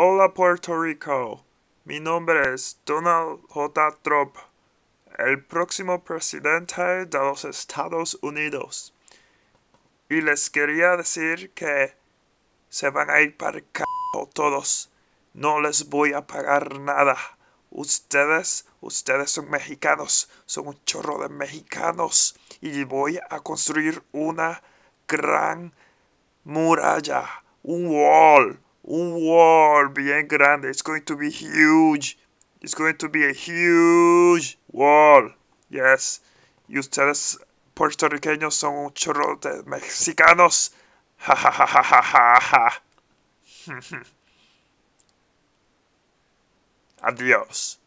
Hola Puerto Rico, mi nombre es Donald J. Trump, el próximo presidente de los Estados Unidos. Y les quería decir que se van a ir para el todos. No les voy a pagar nada. Ustedes, ustedes son mexicanos, son un chorro de mexicanos. Y voy a construir una gran muralla, un wall wall bien grande. It's going to be huge. It's going to be a huge wall. Yes. Y ustedes puertorriqueños son un chorro de mexicanos. ha ha ha ha ha. ha. Adiós.